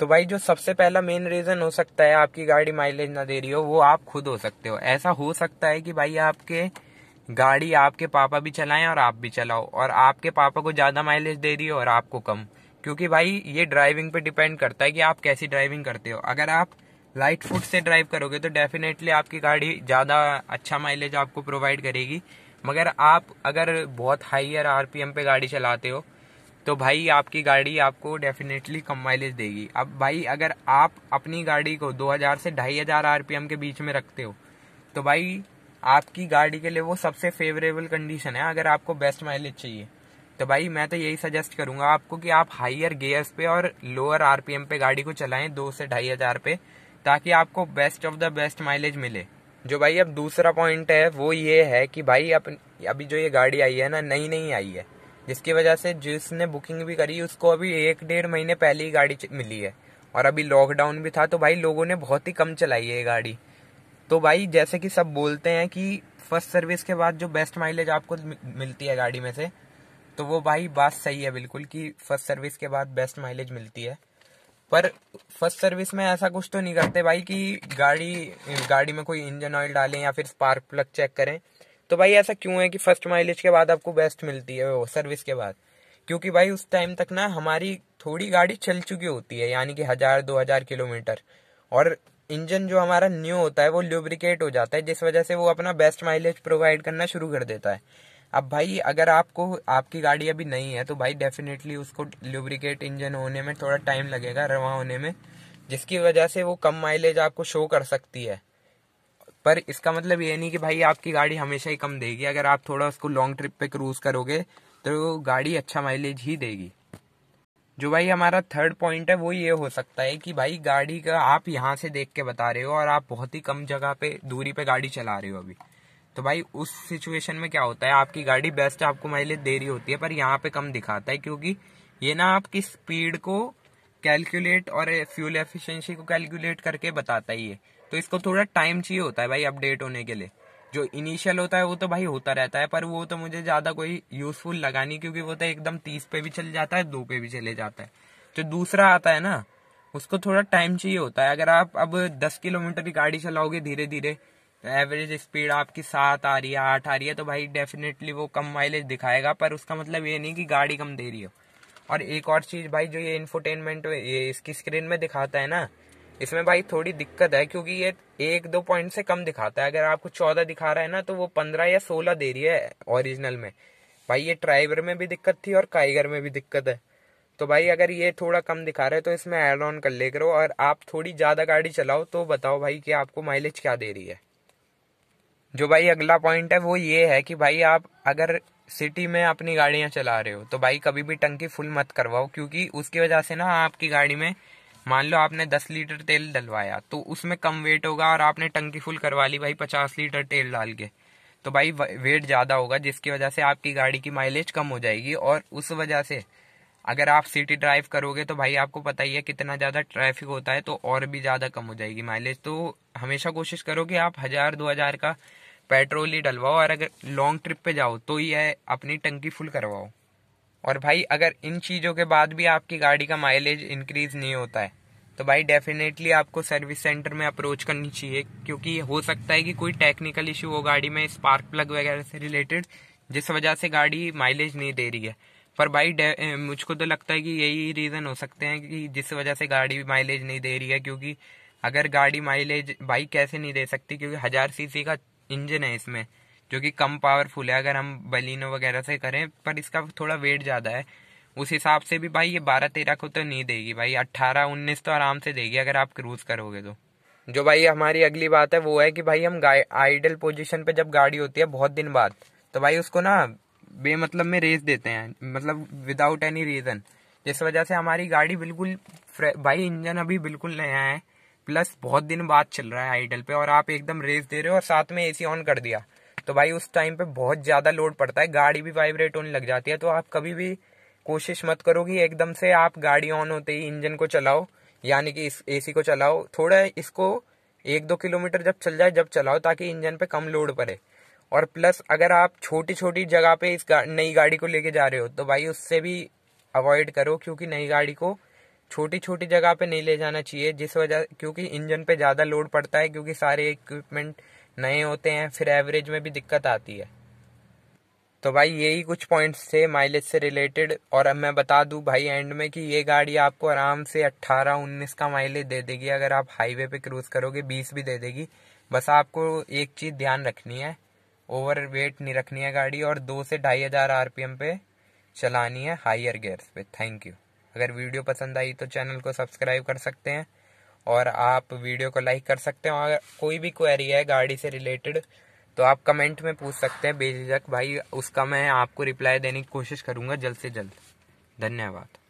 तो भाई जो सबसे पहला मेन रीजन हो सकता है आपकी गाड़ी माइलेज ना दे रही हो वो आप खुद हो सकते हो ऐसा हो सकता है कि भाई आपके गाड़ी आपके पापा भी चलाएं और आप भी चलाओ और आपके पापा को ज्यादा माइलेज दे रही हो और आपको कम क्योंकि भाई ये ड्राइविंग पे डिपेंड करता है कि आप कैसी ड्राइविंग करते हो अगर आप लाइट फुट से ड्राइव करोगे तो डेफिनेटली आपकी गाड़ी ज्यादा अच्छा माइलेज आपको प्रोवाइड करेगी मगर आप अगर बहुत हाइयर आरपीएम पे गाड़ी चलाते हो तो भाई आपकी गाड़ी आपको डेफिनेटली कम माइलेज देगी अब भाई अगर आप अपनी गाड़ी को 2000 से ढाई हजार आरपीएम के बीच में रखते हो तो भाई आपकी गाड़ी के लिए वो सबसे फेवरेबल कंडीशन है अगर आपको बेस्ट माइलेज चाहिए तो भाई मैं तो यही सजेस्ट करूंगा आपको कि आप हाइयर गेयर्स पे और लोअर आरपीएम पे गाड़ी को चलाएं दो से ढाई हजार पे ताकि आपको best of the best mileage मिले जो भाई अब दूसरा पॉइंट है वो ये है कि भाई अप, अभी जो ये गाड़ी आई है ना नई नई आई है जिसकी वजह से जिसने बुकिंग भी करी उसको अभी एक डेढ़ महीने पहले ही गाड़ी मिली है और अभी लॉकडाउन भी था तो भाई लोगों ने बहुत ही कम चलाई है ये गाड़ी तो भाई जैसे कि सब बोलते हैं कि फर्स्ट सर्विस के बाद जो बेस्ट माइलेज आपको मिलती है गाड़ी में से तो वो भाई बात सही है बिल्कुल कि फर्स्ट सर्विस के बाद बेस्ट माइलेज मिलती है पर फर्स्ट सर्विस में ऐसा कुछ तो नहीं करते भाई कि गाड़ी गाड़ी में कोई इंजन ऑयल डालें या फिर स्पार्क प्लग चेक करें तो भाई ऐसा क्यों है कि फर्स्ट माइलेज के बाद आपको बेस्ट मिलती है वो सर्विस के बाद क्योंकि भाई उस टाइम तक ना हमारी थोड़ी गाड़ी चल चुकी होती है यानी कि हजार दो हजार किलोमीटर और इंजन जो हमारा न्यू होता है वो ल्यूब्रिकेट हो जाता है जिस वजह से वो अपना बेस्ट माइलेज प्रोवाइड करना शुरू कर देता है अब भाई अगर आपको आपकी गाड़ी अभी नहीं है तो भाई डेफिनेटली उसको ल्यूब्रिकेट इंजन होने में थोड़ा टाइम लगेगा रवा होने में जिसकी वजह से वो कम माइलेज आपको शो कर सकती है पर इसका मतलब ये नहीं कि भाई आपकी गाड़ी हमेशा ही कम देगी अगर आप थोड़ा उसको लॉन्ग ट्रिप पे क्रूज करोगे तो गाड़ी अच्छा माइलेज ही देगी जो भाई हमारा थर्ड पॉइंट है वो ये हो सकता है कि भाई गाड़ी का आप यहाँ से देख के बता रहे हो और आप बहुत ही कम जगह पे दूरी पे गाड़ी चला रहे हो अभी तो भाई उस सिचुएशन में क्या होता है आपकी गाड़ी बेस्ट आपको माइलेज दे रही होती है पर यहाँ पे कम दिखाता है क्योंकि ये ना आपकी स्पीड को कैलकुलेट और फ्यूल एफिशिएंसी को कैलकुलेट करके बताता ही है तो इसको थोड़ा टाइम चाहिए होता है भाई अपडेट होने के लिए जो इनिशियल होता है वो तो भाई होता रहता है पर वो तो मुझे ज़्यादा कोई यूजफुल लगा नहीं क्योंकि वो तो एकदम तीस पे भी चल जाता है दो पे भी चले जाता है जो दूसरा आता है ना उसको थोड़ा टाइम चाहिए होता है अगर आप अब दस किलोमीटर की गाड़ी चलाओगे धीरे धीरे तो एवरेज स्पीड आपकी सात आ रही है आठ आ रही है तो भाई डेफिनेटली वो कम माइलेज दिखाएगा पर उसका मतलब ये नहीं कि गाड़ी कम दे रही हो और एक और चीज़ भाई जो ये इन्फोटेनमेंट ये इसकी स्क्रीन में दिखाता है ना इसमें भाई थोड़ी दिक्कत है क्योंकि ये एक दो पॉइंट से कम दिखाता है अगर आपको चौदह दिखा रहा है ना तो वो पंद्रह या सोलह दे रही है ओरिजिनल में भाई ये ट्राइवर में भी दिक्कत थी और काइगर में भी दिक्कत है तो भाई अगर ये थोड़ा कम दिखा रहे है तो इसमें एड ऑन कर ले करो और आप थोड़ी ज़्यादा गाड़ी चलाओ तो बताओ भाई कि आपको माइलेज क्या दे रही है जो भाई अगला पॉइंट है वो ये है कि भाई आप अगर सिटी में अपनी गाड़ियां चला रहे हो तो भाई कभी भी टंकी फुल मत करवाओ क्योंकि उसकी वजह से ना आपकी गाड़ी में मान लो आपने दस लीटर तेल डलवाया तो उसमें कम वेट होगा और आपने टंकी फुल करवा ली भाई पचास लीटर तेल डाल के तो भाई वेट ज़्यादा होगा जिसकी वजह से आपकी गाड़ी की माइलेज कम हो जाएगी और उस वजह से अगर आप सिटी ड्राइव करोगे तो भाई आपको पता ही है कितना ज़्यादा ट्रैफिक होता है तो और भी ज़्यादा कम हो जाएगी माइलेज तो हमेशा कोशिश करो कि आप हज़ार दो हज़ार का पेट्रोल ही डलवाओ और अगर लॉन्ग ट्रिप पे जाओ तो यह अपनी टंकी फुल करवाओ और भाई अगर इन चीज़ों के बाद भी आपकी गाड़ी का माइलेज इंक्रीज नहीं होता है तो भाई डेफिनेटली आपको सर्विस सेंटर में अप्रोच करनी चाहिए क्योंकि हो सकता है कि कोई टेक्निकल इशू हो गाड़ी में स्पार्क प्लग वगैरह से रिलेटेड जिस वजह से गाड़ी माइलेज नहीं दे रही है पर भाई मुझको तो लगता है कि यही रीज़न हो सकते हैं कि जिस वजह से गाड़ी माइलेज नहीं दे रही है क्योंकि अगर गाड़ी माइलेज बाइक कैसे नहीं दे सकती क्योंकि हज़ार सीसी का इंजन है इसमें जो कि कम पावरफुल है अगर हम बलिनो वगैरह से करें पर इसका थोड़ा वेट ज़्यादा है उस हिसाब से भी भाई ये बारह तेरह को तो नहीं देगी भाई अट्ठारह उन्नीस तो आराम से देगी अगर आप क्रूज़ करोगे तो जो भाई हमारी अगली बात है वो है कि भाई हम आइडल पोजिशन पर जब गाड़ी होती है बहुत दिन बाद तो भाई उसको ना बेमतलब में रेस देते हैं मतलब विदाउट एनी रीज़न जिस वजह से हमारी गाड़ी बिल्कुल भाई इंजन अभी बिल्कुल नया है प्लस बहुत दिन बाद चल रहा है आइडल पे और आप एकदम रेस दे रहे हो और साथ में एसी ऑन कर दिया तो भाई उस टाइम पे बहुत ज़्यादा लोड पड़ता है गाड़ी भी वाइब्रेट होने लग जाती है तो आप कभी भी कोशिश मत करो कि एकदम से आप गाड़ी ऑन होते ही इंजन को चलाओ यानी कि इस एसी को चलाओ थोड़ा इसको एक दो किलोमीटर जब चल जाए जब चलाओ ताकि इंजन पे कम लोड पड़े और प्लस अगर आप छोटी छोटी जगह पे इस गा, नई गाड़ी को लेके जा रहे हो तो भाई उससे भी अवॉइड करो क्योंकि नई गाड़ी को छोटी छोटी जगह पे नहीं ले जाना चाहिए जिस वजह क्योंकि इंजन पे ज़्यादा लोड पड़ता है क्योंकि सारे इक्विपमेंट नए होते हैं फिर एवरेज में भी दिक्कत आती है तो भाई यही कुछ पॉइंट्स थे माइलेज से रिलेटेड और अब मैं बता दूं भाई एंड में कि ये गाड़ी आपको आराम से 18-19 का माइलेज दे देगी अगर आप हाईवे पे क्रूज करोगे 20 भी दे देगी बस आपको एक चीज़ ध्यान रखनी है ओवर वेट नहीं रखनी है गाड़ी और दो से ढाई हज़ार आर पे चलानी है हायर गेयर पे थैंक यू अगर वीडियो पसंद आई तो चैनल को सब्सक्राइब कर सकते हैं और आप वीडियो को लाइक कर सकते हैं अगर कोई भी क्वेरी है गाड़ी से रिलेटेड तो आप कमेंट में पूछ सकते हैं बेझिझक भाई उसका मैं आपको रिप्लाई देने की कोशिश करूंगा जल्द से जल्द धन्यवाद